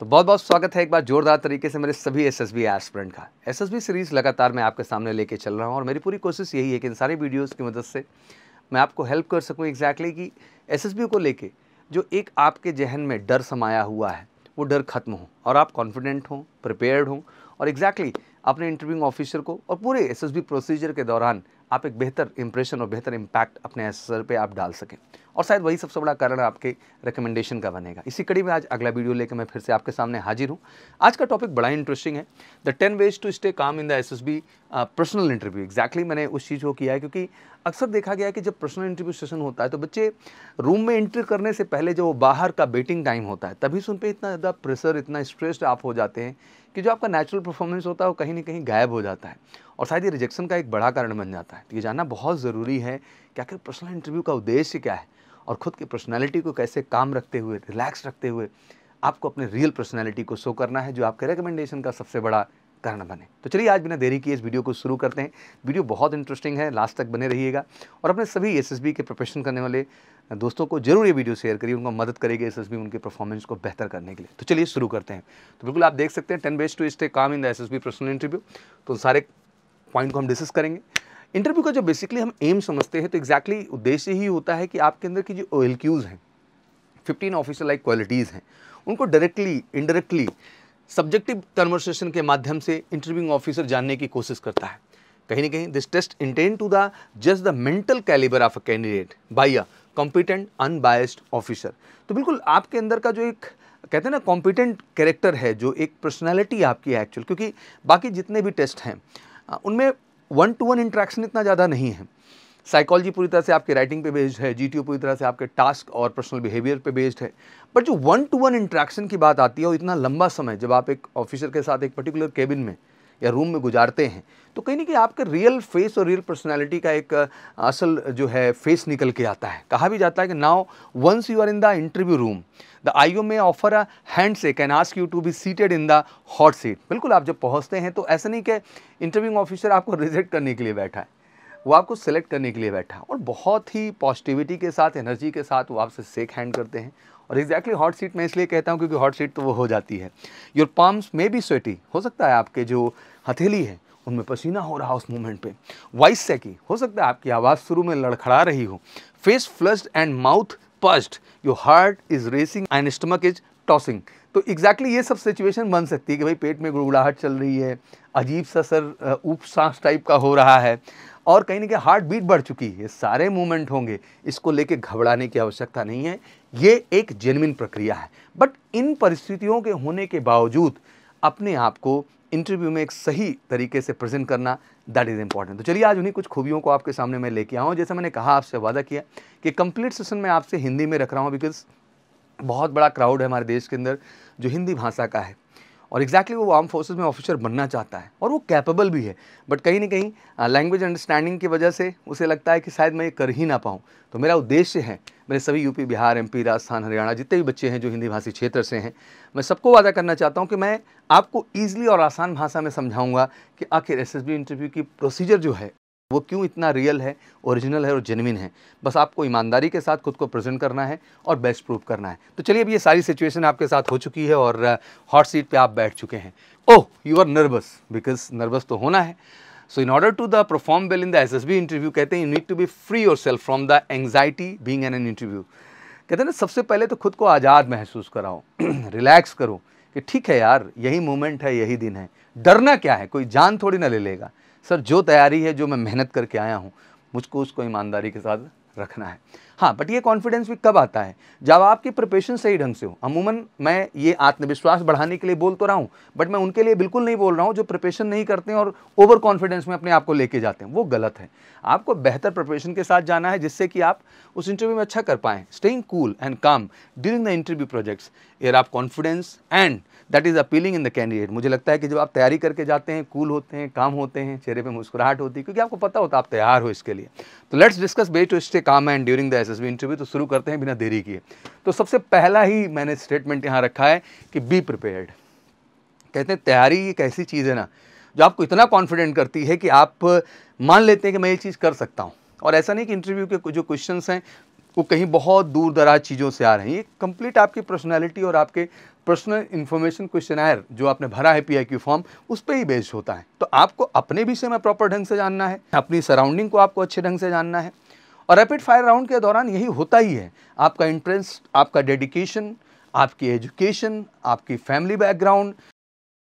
तो बहुत बहुत स्वागत है एक बार जोरदार तरीके से मेरे सभी एस एस बी एस्परेंट का एस एस बी सीरीज़ लगातार मैं आपके सामने लेके चल रहा हूँ और मेरी पूरी कोशिश यही है कि इन सारी वीडियोज़ की मदद से मैं आपको हेल्प कर सकूँ एग्जैक्टली कि एस एस बी को लेके जो एक आपके जहन में डर समाया हुआ है वो डर खत्म हो और आप कॉन्फिडेंट हों प्रिपेयर्ड हों और एग्जैक्टली अपने इंटरव्यूइंग ऑफिसर को और पूरे एस एस बी प्रोसीजर के दौरान आप एक बेहतर इंप्रेशन और बेहतर इम्पैक्ट अपने एस एस आर पर आप डाल सकें और शायद वही सबसे बड़ा कारण आपके रिकमेंडेशन का बनेगा इसी कड़ी में आज अगला वीडियो लेकर मैं फिर से आपके सामने हाजिर हूँ आज का टॉपिक बड़ा इंटरेस्टिंग है the ten ways to stay calm in the S S B personal interview exactly मैंने उस चीज़ को किया है क्योंकि अक्सर देखा गया है कि जब पर्सनल इंटरव्यू सेशन होता है तो बच्चे रूम में एंट्री करने से पहले जो बाहर का वेटिंग टाइम होता है तभी सुन पे इतना ज़्यादा प्रेशर इतना स्ट्रेस्ड आप हो जाते हैं कि जो आपका नेचुरल परफॉर्मेंस होता है वो कहीं ना कहीं गायब हो जाता है और शायद ये रिजेक्शन का एक बड़ा कारण बन जाता है तो ये जानना बहुत ज़रूरी है कि आखिर पर्सनल इंटरव्यू का उद्देश्य क्या है और ख़ुद की पर्सनैलिटी को कैसे काम रखते हुए रिलैक्स रखते हुए आपको अपने रियल पर्सनैलिटी को शो करना है जो आपके रिकमेंडेशन का सबसे बड़ा कारण बने तो चलिए आज बिना देरी किए इस वीडियो को शुरू करते हैं वीडियो बहुत इंटरेस्टिंग है लास्ट तक बने रहिएगा और अपने सभी एसएसबी के प्रोफेशन करने वाले दोस्तों को जरूर ये वीडियो शेयर करिए उनको मदद करेगी एसएसबी उनके परफॉर्मेंस को बेहतर करने के लिए तो चलिए शुरू करते हैं तो बिल्कुल आप देख सकते हैं ten best to stay calm in the S S personal interview तो सारे पॉइंट को हम डिस्कस करेंगे इंटरव्यू का जो बेसिकली हम एम समझते हैं तो एग्जैक्टली exactly उद्देश्य ही होता है कि आपके अंदर की जो ओ हैं फिफ्टीन ऑफिसर लाइक क्वालिटीज़ हैं उनको डायरेक्टली इनडायरेक्टली सब्जेक्टिव कन्वर्सेशन के माध्यम से इंटरव्यूइंग ऑफिसर जानने की कोशिश करता है कहीं ना कहीं this test intend to the just the mental calibre of a candidate by a competent unbiased officer तो बिल्कुल आपके अंदर का जो एक कहते हैं ना कॉम्पिटेंट कैरेक्टर है जो एक पर्सनैलिटी आपकी है एक्चुअल क्योंकि बाकी जितने भी टेस्ट हैं उनमें वन टू वन इंट्रैक्शन इतना ज़्यादा नहीं है साइकोलॉजी पूरी तरह से आपके राइटिंग पे बेस्ड है जी पूरी तरह से आपके टास्क और पर्सनल बिहेवियर पे बेस्ड है बट जो वन टू वन इंट्रैक्शन की बात आती है वो इतना लंबा समय जब आप एक ऑफिसर के साथ एक पर्टिकुलर केबिन में या रूम में गुजारते हैं तो कहीं ना कहीं आपका रियल फेस और रियल पर्सनैलिटी का एक असल जो है फेस निकल के आता है कहा भी जाता है कि now once you are in the interview room the I you may offer a hand say can ask you to be seated in the hot seat बिल्कुल आप जब पहुँचते हैं तो ऐसा नहीं कि इंटरव्यू ऑफिसर आपको रिजेक्ट करने के लिए बैठा है वो आपको सेलेक्ट करने के लिए बैठा है और बहुत ही पॉजिटिविटी के साथ एनर्जी के साथ वो आपसे सेक हैंड करते हैं और एग्जैक्टली हॉट सीट मैं इसलिए कहता हूँ क्योंकि हॉट सीट तो वो हो जाती है your palms may be sweaty हो सकता है आपके जो हथेली है उनमें पसीना हो रहा उस मोमेंट पे वॉइस सेकी हो सकता है आपकी आवाज़ शुरू में लड़खड़ा रही हो face flushed and mouth parched your heart is racing and stomach is tossing तो एग्जैक्टली exactly ये सब सिचुएशन बन सकती है कि भाई पेट में गुड़गुड़ाहट चल रही है अजीब सा सर ऊप सांस टाइप का हो रहा है और कहीं ना कहीं हार्ट बीट बढ़ चुकी है सारे मूवमेंट होंगे इसको लेके घबराने की आवश्यकता नहीं है ये एक जेनविन प्रक्रिया है बट इन परिस्थितियों के होने के बावजूद अपने आप को इंटरव्यू में एक सही तरीके से प्रेजेंट करना दैट इज़ इंपॉर्टेंट तो चलिए आज उन्हीं कुछ खूबियों को आपके सामने मैं लेके आऊँ जैसे मैंने कहा आपसे वादा किया कि कंप्लीट सेशन मैं आपसे हिंदी में रख रहा हूँ बिकॉज बहुत बड़ा क्राउड है हमारे देश के अंदर जो हिंदी भाषा का है और एग्जैक्टली exactly वो आर्म फोर्सेज में ऑफिसर बनना चाहता है और वो कैपेबल भी है बट कहीं ना कहीं लैंग्वेज अंडरस्टैंडिंग की वजह से उसे लगता है कि शायद मैं ये कर ही ना पाऊँ तो मेरा उद्देश्य है मेरे सभी यूपी बिहार एमपी राजस्थान हरियाणा जितने भी बच्चे हैं जो हिंदी भाषी क्षेत्र से हैं मैं सबको वादा करना चाहता हूँ कि मैं आपको ईजिली और आसान भाषा में समझाऊँगा कि आखिर एस इंटरव्यू की प्रोसीजर जो है वो क्यों इतना रियल है ओरिजिनल है और जेनविन है बस आपको ईमानदारी के साथ खुद को प्रेजेंट करना है और बेस्ट प्रूफ करना है तो चलिए अब ये सारी सिचुएशन आपके साथ हो चुकी है और हॉट uh, सीट पे आप बैठ चुके हैं oh you are nervous because nervous तो होना है so in order to the perform well in the S interview कहते हैं need to be free free self from the anxiety being an an interview कहते हैं ना सबसे पहले तो खुद को आज़ाद महसूस कराओ रिलैक्स करो कि ठीक है यार यही मोमेंट है यही दिन है डरना क्या है कोई जान थोड़ी ना ले लेगा सर जो तैयारी है जो मैं मेहनत करके आया हूँ मुझको उसको ईमानदारी के साथ रखना है हाँ बट ये कॉन्फिडेंस भी कब आता है जब आपकी प्रिपरेशन सही ढंग से हो अमूमन मैं ये आत्मविश्वास बढ़ाने के लिए बोल तो रहा हूँ बट मैं उनके लिए बिल्कुल नहीं बोल रहा हूँ जो प्रिपरेशन नहीं करते हैं और ओवर कॉन्फिडेंस में अपने आप को लेके जाते हैं वो गलत है आपको बेहतर प्रिपरेशन के साथ जाना है जिससे कि आप उस इंटरव्यू में अच्छा कर पाएँ staying cool and calm during the interview projects air आप confidence and that is appealing in the candidate मुझे लगता है कि जब आप तैयारी करके जाते हैं कूल होते हैं काम होते हैं चेहरे पर मुस्कुराहट होती है क्योंकि आपको पता होता है आप तैयार हो इसके लिए तो let's discuss way to stay के comment during the S interview तो शुरू करते हैं बिना देरी किए तो सबसे पहला ही मैंने स्टेटमेंट यहाँ रखा है कि बी प्रिपेयर्ड कहते हैं तैयारी एक ऐसी चीज़ है ना जो आपको इतना कॉन्फिडेंट करती है कि आप मान लेते हैं कि मैं ये चीज़ कर सकता हूँ और ऐसा नहीं कि इंटरव्यू के जो क्वेश्चन हैं वो कहीं बहुत दूर दराज चीज़ों से आ रहे हैं ये कंप्लीट आपकी पर्सनैलिटी और आपके पर्सनल इन्फॉर्मेशन क्वेश्चन जो आपने भरा है पी फॉर्म उस पर ही बेस्ड होता है तो आपको अपने विषय में प्रॉपर ढंग से जानना है अपनी सराउंडिंग को आपको अच्छे ढंग से जानना है और रैपिड फायर राउंड के दौरान यही होता ही है आपका इंटरेस्ट आपका डेडिकेशन आपकी एजुकेशन आपकी फैमिली बैकग्राउंड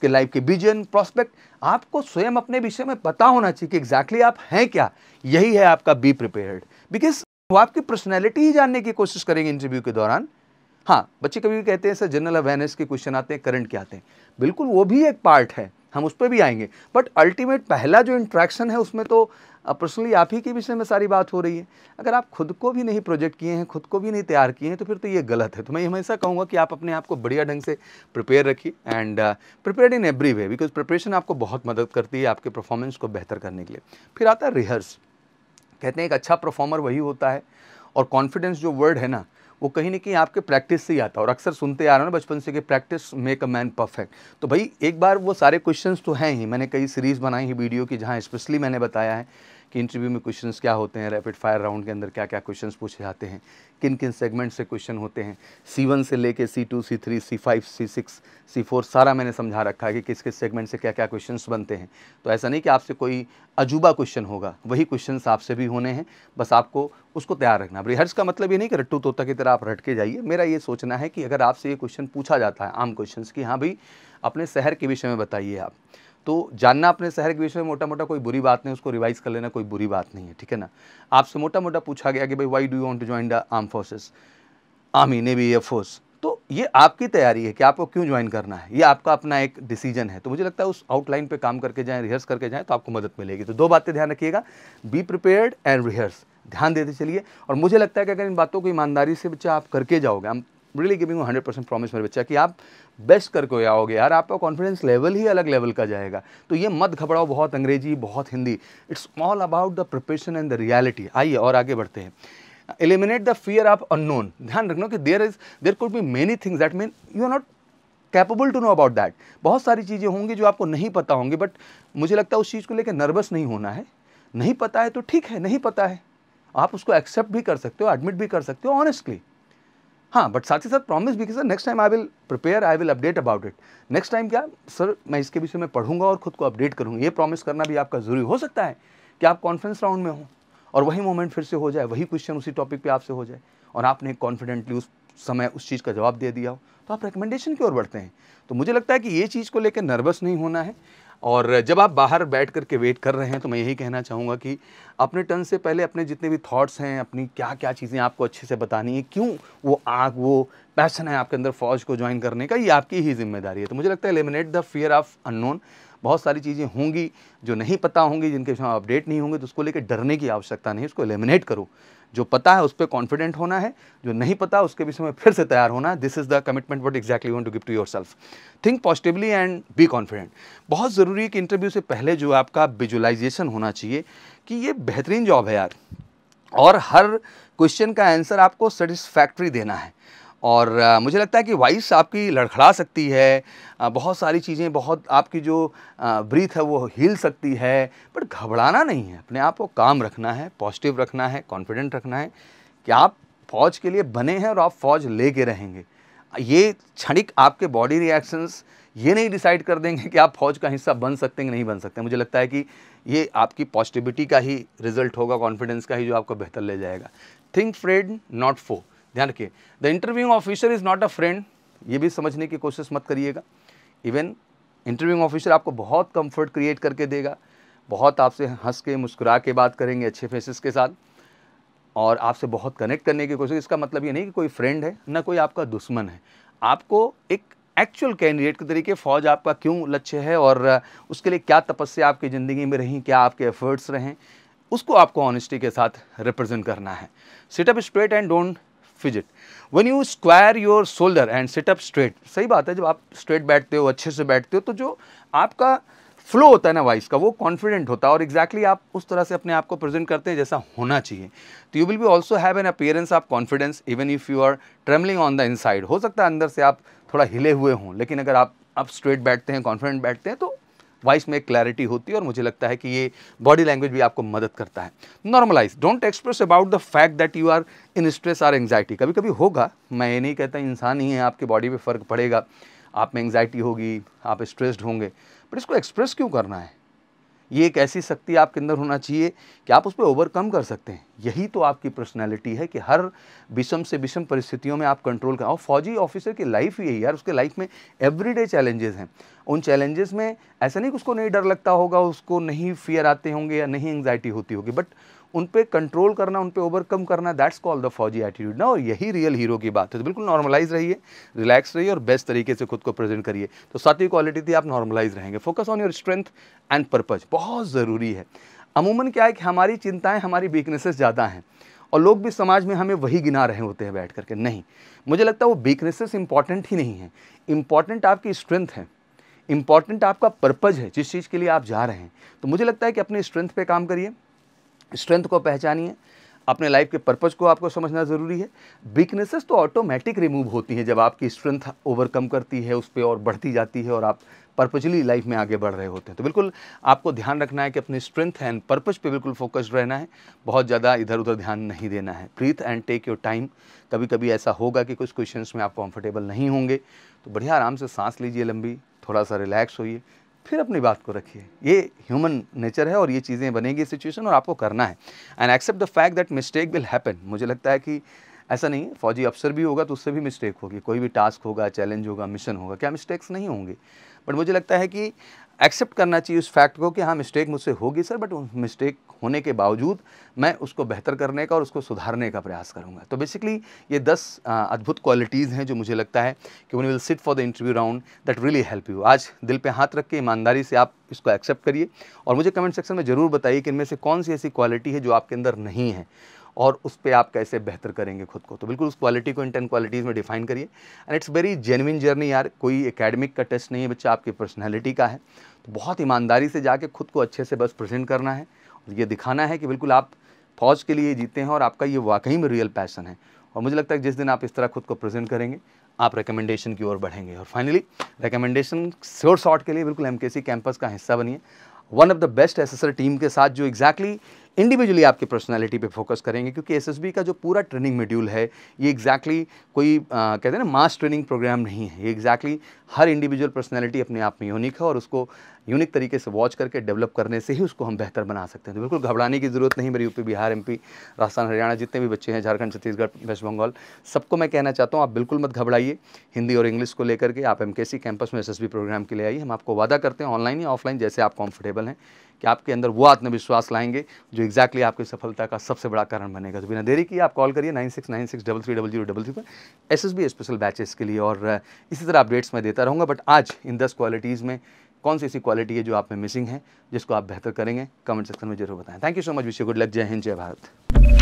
के लाइफ के विजन प्रॉस्पेक्ट आपको स्वयं अपने विषय में पता होना चाहिए कि एग्जैक्टली exactly आप हैं क्या यही है आपका बी प्रिपेयर्ड बिकॉज वो आपकी पर्सनैलिटी ही जानने की कोशिश करेंगे इंटरव्यू के दौरान हाँ बच्चे कभी भी कहते हैं सर जनरल अवेयरनेस के क्वेश्चन आते हैं करंट के आते हैं बिल्कुल वो भी एक पार्ट है हम उस पर भी आएंगे बट अल्टीमेट पहला जो इंट्रैक्शन है उसमें तो अब पर्सनली आप ही के विषय में सारी बात हो रही है अगर आप खुद को भी नहीं प्रोजेक्ट किए हैं खुद को भी नहीं तैयार किए हैं तो फिर तो ये गलत है तो मैं हमेशा कहूँगा कि आप अपने आप को बढ़िया ढंग से प्रिपेयर रखिए and prepare in every way because preparation आपको बहुत मदद करती है आपके परफॉर्मेंस को बेहतर करने के लिए फिर आता है रिहर्स कहते हैं एक अच्छा परफॉर्मर वही होता है और कॉन्फिडेंस जो वर्ड है ना वो कहीं ना कहीं आपके प्रैक्टिस से ही आता है और अक्सर सुनते आ रहे हो ना बचपन से कि practice make a man perfect तो भाई एक बार वो सारे क्वेश्चंस तो हैं ही मैंने कई सीरीज़ बनाई है वीडियो की जहाँ स्पेशली मैंने बताया है कि इंटरव्यू में क्वेश्चंस क्या होते हैं रैपिड फायर राउंड के अंदर क्या क्या क्वेश्चंस पूछे जाते हैं किन किन सेगमेंट से क्वेश्चन होते हैं सी वन से लेके C two C three C five C six C four सारा मैंने समझा रखा है कि किस किस सेगमेंट से क्या क्या क्वेश्चन बनते हैं तो ऐसा नहीं कि आपसे कोई अजूबा क्वेश्चन होगा वही क्वेश्चन आपसे भी होने हैं बस आपको उसको तैयार रखना रिहर्स का मतलब ये नहीं कि रट्टू तोता की तरह आप रट के जाइए मेरा ये सोचना है कि अगर आपसे ये क्वेश्चन पूछा जाता है आम क्वेश्चन की हाँ भाई अपने शहर के विषय में बताइए आप तो जानना अपने शहर के विषय में मोटा मोटा कोई बुरी बात नहीं उसको रिवाइज कर लेना कोई बुरी बात नहीं है ठीक है ना आपसे मोटा मोटा पूछा गया कि भाई why do you want to join the arm forces army navy air force तो ये आपकी तैयारी है कि आपको क्यों ज्वाइन करना है ये आपका अपना एक डिसीजन है तो मुझे लगता है उस आउटलाइन पे काम करके जाएं रिहर्स करके जाएं तो आपको मदद मिलेगी तो दो बातें ध्यान रखिएगा बी प्रिपेयर्ड एंड रिहर्स ध्यान देते चलिए और मुझे लगता है कि अगर इन बातों को ईमानदारी से बच्चा आप करके जाओगे हम really giving hundred percent promise मेरे बच्चा कि आप बेस्ट करके आओगे यार आपका कॉन्फिडेंस लेवल ही अलग लेवल का जाएगा तो ये मत घबराओ बहुत अंग्रेजी बहुत Hindi it's all about the preparation and the reality आइए और आगे बढ़ते हैं eliminate the fear of unknown ध्यान रखना कि there is there could be many things that mean you are not capable to know about that बहुत सारी चीज़ें होंगी जो आपको नहीं पता होंगी बट मुझे लगता है उस चीज़ को लेकर नर्वस नहीं होना है नहीं पता है तो ठीक है नहीं पता है आप उसको एक्सेप्ट भी कर सकते हो एडमिट भी कर सकते हो ऑनेस्टली हाँ बट साथ ही साथ प्रॉमिस भी कि sir next time I will prepare I will update about it next time क्या सर मैं इसके विषय में पढ़ूंगा और खुद को अपडेट करूंगा ये प्रॉमिस करना भी आपका जरूरी हो सकता है कि आप कॉन्फ्रेंस राउंड में हो और वही मोमेंट फिर से हो जाए वही क्वेश्चन उसी टॉपिक पे आपसे हो जाए और आपने कॉन्फिडेंटली उस समय उस चीज़ का जवाब दे दिया हो तो आप रिकमेंडेशन की ओर बढ़ते हैं तो मुझे लगता है कि ये चीज़ को लेकर नर्वस नहीं होना है और जब आप बाहर बैठ करके वेट कर रहे हैं तो मैं यही कहना चाहूँगा कि अपने टर्न से पहले अपने जितने भी थॉट्स हैं अपनी क्या क्या चीज़ें आपको अच्छे से बतानी है क्यों वो आग वो पैशन है आपके अंदर फौज को ज्वाइन करने का ये आपकी ही जिम्मेदारी है तो मुझे लगता है eliminate the fear of unknown बहुत सारी चीज़ें होंगी जो नहीं पता होंगी जिनके अपडेट नहीं होंगे तो उसको लेकर डरने की आवश्यकता नहीं उसको एलिमिनेट करो जो पता है उस पर कॉन्फिडेंट होना है जो नहीं पता उसके विषय में फिर से तैयार होना this is the commitment what exactly want to give to your self think positively and be confident बहुत ज़रूरी है कि इंटरव्यू से पहले जो आपका विजुलाइजेशन होना चाहिए कि ये बेहतरीन जॉब है यार और हर क्वेश्चन का आंसर आपको सेटिस्फैक्ट्री देना है और मुझे लगता है कि वॉइस आपकी लड़खड़ा सकती है बहुत सारी चीज़ें बहुत आपकी जो ब्रीथ है वो हिल सकती है बट घबराना नहीं है अपने आप को काम रखना है पॉजिटिव रखना है कॉन्फिडेंट रखना है कि आप फ़ौज के लिए बने हैं और आप फ़ौज ले के रहेंगे ये क्षणिक आपके बॉडी रिएक्शंस ये नहीं डिसाइड कर देंगे कि आप फौज का हिस्सा बन सकते हैं कि नहीं बन सकते मुझे लगता है कि ये आपकी पॉजिटिविटी का ही रिजल्ट होगा कॉन्फिडेंस का ही जो आपको बेहतर ले जाएगा थिंक फ्रेड नॉट फो ध्यान रखिए the interviewing officer is not a friend ये भी समझने की कोशिश मत करिएगा इवन इंटरव्यूइंग ऑफिसर आपको बहुत कंफर्ट क्रिएट करके देगा बहुत आपसे हंस के मुस्कुरा के बात करेंगे अच्छे फेसेस के साथ और आपसे बहुत कनेक्ट करने की कोशिश इसका मतलब ये नहीं कि कोई फ्रेंड है ना कोई आपका दुश्मन है आपको एक एक्चुअल कैंडिडेट के तरीके फ़ौज आपका क्यों लक्ष्य है और उसके लिए क्या तपस्या आपकी ज़िंदगी में रहीं क्या आपके एफर्ट्स रहें उसको आपको ऑनेस्टी के साथ रिप्रेजेंट करना है sit up straight and don't fidget when you square your shoulder and sit up straight सही बात है जब आप स्ट्रेट बैठते हो अच्छे से बैठते हो तो जो आपका फ्लो होता है ना वाइस का वो कॉन्फिडेंट होता है और एग्जैक्टली exactly आप उस तरह से अपने आप को प्रेजेंट करते हैं जैसा होना चाहिए तो you will be also have an appearance of confidence even if you are travelling on the inside हो सकता है अंदर से आप थोड़ा हिले हुए हों लेकिन अगर आप आप स्ट्रेट बैठते हैं कॉन्फिडेंट बैठते हैं तो वॉइस में क्लैरिटी होती है और मुझे लगता है कि ये बॉडी लैंग्वेज भी आपको मदद करता है normalise don't express about the fact that you are in stress are anxiety कभी कभी होगा मैं ये नहीं कहता इंसान ही है आपके बॉडी पर फ़र्क पड़ेगा आप में एंगजाइटी होगी आप स्ट्रेस्ड होंगे बट इसको एक्सप्रेस क्यों करना है ये एक ऐसी शक्ति आपके अंदर होना चाहिए कि आप उस पर ओवरकम कर सकते हैं यही तो आपकी पर्सनैलिटी है कि हर विषम से विषम परिस्थितियों में आप कंट्रोल करें और फौजी ऑफिसर की लाइफ यही है यार उसके लाइफ में एवरीडे चैलेंजेस हैं उन चैलेंजेस में ऐसा नहीं कि उसको नहीं डर लगता होगा उसको नहीं फियर आते होंगे या नहीं एंग्जाइटी होती होगी बट उन पर कंट्रोल करना उन पर ओवरकम करना that's call the fauji attitude ना और यही रियल हीरो की बात है तो बिल्कुल नॉर्मलाइज रहिए रिलैक्स रहिए और बेस्ट तरीके से खुद को प्रेजेंट करिए तो सातवीं क्वालिटी थी आप नॉर्मलाइज रहेंगे focus on your strength and purpose बहुत ज़रूरी है अमूमन क्या है कि हमारी चिंताएँ हमारी वीकनेसेस ज़्यादा हैं और लोग भी समाज में हमें वही गिना रहे होते हैं बैठ करके नहीं मुझे लगता है वो वीकनेसेस इंपॉर्टेंट ही नहीं है इंपॉर्टेंट आपकी स्ट्रेंथ है इंपॉर्टेंट आपका पर्पज़ है जिस चीज़ के लिए आप जा रहे हैं तो मुझे लगता है कि अपनी स्ट्रेंथ पे काम करिए स्ट्रेंथ को पहचानिए अपने लाइफ के पर्पज़ को आपको समझना ज़रूरी है वीकनेसेस तो ऑटोमेटिक रिमूव होती हैं जब आपकी स्ट्रेंथ ओवरकम करती है उस पर और बढ़ती जाती है और आप पर्पजली लाइफ में आगे बढ़ रहे होते हैं तो बिल्कुल आपको ध्यान रखना है कि अपनी स्ट्रेंथ एंड पर्पज पे बिल्कुल फोकस्ड रहना है बहुत ज़्यादा इधर उधर ध्यान नहीं देना है breathe and take your time कभी कभी ऐसा होगा कि कुछ क्वेश्चन में आप कंफर्टेबल नहीं होंगे तो बढ़िया आराम से सांस लीजिए लंबी थोड़ा सा रिलैक्स होइए फिर अपनी बात को रखिए ये ह्यूमन नेचर है और ये चीज़ें बनेंगी सिचुएशन और आपको करना है and accept the fact that mistake will happen मुझे लगता है कि ऐसा नहीं है फौजी अफसर भी होगा तो उससे भी मिस्टेक होगी कोई भी टास्क होगा चैलेंज होगा मिशन होगा क्या मिस्टेक्स नहीं होंगे बट मुझे लगता है कि एक्सेप्ट करना चाहिए उस फैक्ट को कि हाँ मिस्टेक मुझसे होगी सर बट उस मिस्टेक होने के बावजूद मैं उसको बेहतर करने का और उसको सुधारने का प्रयास करूँगा तो बेसिकली ये दस अद्भुत क्वालिटीज़ हैं जो मुझे लगता है कि one will sit for the interview round that really help you आज दिल पे हाथ रख के ईमानदारी से आप इसको एक्सेप्ट करिए और मुझे कमेंट सेक्शन में ज़रूर बताइए कि इनमें से कौन सी ऐसी क्वालिटी है जो आपके अंदर नहीं है और उस पर आप कैसे बेहतर करेंगे खुद को तो बिल्कुल उस क्वालिटी को इन टेन क्वालिटीज़ में डिफाइन करिए and it's very genuine journey यार कोई एकेडमिक का टेस्ट नहीं है बच्चा आपकी पर्सनैलिटी का है तो बहुत ईमानदारी से जाके खुद को अच्छे से बस प्रजेंट करना है और ये दिखाना है कि बिल्कुल आप फौज के लिए जीते हैं और आपका ये वाकई में रियल पैसन है और मुझे लगता है जिस दिन आप इस तरह खुद को प्रेजेंट करेंगे आप रिकमेंडेशन की ओर बढ़ेंगे और फाइनली रिकमेंडेशन श्योर शॉट के लिए बिल्कुल एम कैंपस का हिस्सा बनिए one of the best assessor team के साथ जो एग्जैक्टली exactly इंडिविजुअली आपकी पर्सनैलिटी पर फोकस करेंगे क्योंकि एस का जो पूरा ट्रेनिंग मेड्यूल है ये एग्जैक्टली exactly कोई आ, कहते हैं ना मास ट्रेनिंग प्रोग्राम नहीं है ये एग्जैक्टली exactly हर इंडिविजुअल पर्सनैलिटी अपने आप में यूनिक है और उसको यूनिक तरीके से वॉच करके डेवलप करने से ही उसको हम बेहतर बना सकते हैं तो बिल्कुल घबराने की ज़रूरत नहीं मेरी यूपी बिहार एमपी राजस्थान हरियाणा जितने भी बच्चे हैं झारखंड छत्तीसगढ़ वेस्ट बंगाल सबको मैं कहना चाहता हूँ आप बिल्कुल मत घबराइए हिंदी और इंग्लिश को लेकर के आप एम कैंपस में एस प्रोग्राम के लिए आइए हम आपको वादा करते हैं ऑनलाइन या ऑफलाइन जैसे आप कंफर्टेबल हैं कि आपके अंदर वो आत्मविश्वास लाएंगे जो एग्जैक्टली आपकी सफलता का सबसे बड़ा कारण बनेगा तो बिना देरी की आप कॉल करिए nine six nine six double three double zero double three पर एस स्पेशल बैचेस के लिए और इसी तरह अपडेट्स मैं देता रहूँगा बट आज इन दस क्वालिटीज़ में कौन सी ऐसी क्वालिटी है जो आप में मिसिंग है जिसको आप बेहतर करेंगे कमेंट सेक्शन में जरूर बताएं thank you so much wish good luck जय हिंद जय भारत